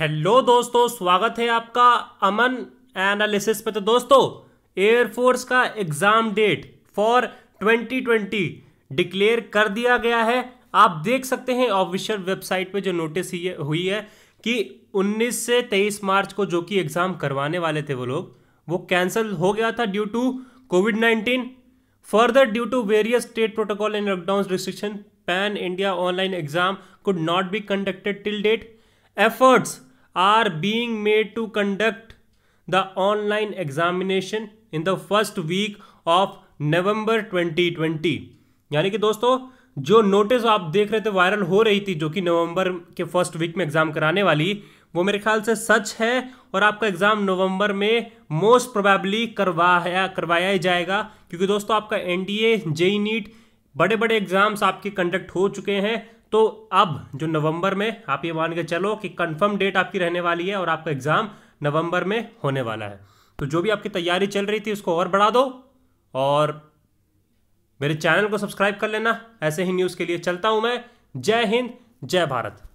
hello दोस्तों स्वागत है आपका अमन एनालिसिस पे तो दोस्तों एयरफोर्स का एग्ज़ाम डेट फॉर 2020 डिक्लेयर कर दिया गया है आप देख सकते हैं ऑफिशियल वेबसाइट पे जो नोटिस हुई है कि 19 से 23 मार्च को जो कि एग्ज़ाम करवाने वाले थे वो लोग वो कैंसिल हो गया था due to Covid 19 further due to various state protocol and lockdown restriction pan India online exam could not be conducted till date efforts are being made to conduct the online examination in the first week of November 2020 यानी कि दोस्तों जो notice आप देख रहे थे viral हो रही थी जो कि नवंबर के फर्स्ट वीक में एग्ज़ाम कराने वाली वो मेरे ख्याल से सच है और आपका एग्ज़ाम नवंबर में मोस्ट प्रोबेबली करवाया करवाया ही जाएगा क्योंकि दोस्तों आपका N D A JEE NEET e बड़े बड़े एग्ज़ाम्स आपके कंडक्ट हो चुके हैं तो अब जो नवंबर में आप ये मान के चलो कि कंफर्म डेट आपकी रहने वाली है और आपका एग्ज़ाम नवंबर में होने वाला है तो जो भी आपकी तैयारी चल रही थी उसको और बढ़ा दो और मेरे चैनल को सब्सक्राइब कर लेना ऐसे ही न्यूज़ के लिए चलता हूँ मैं जय हिंद जय भारत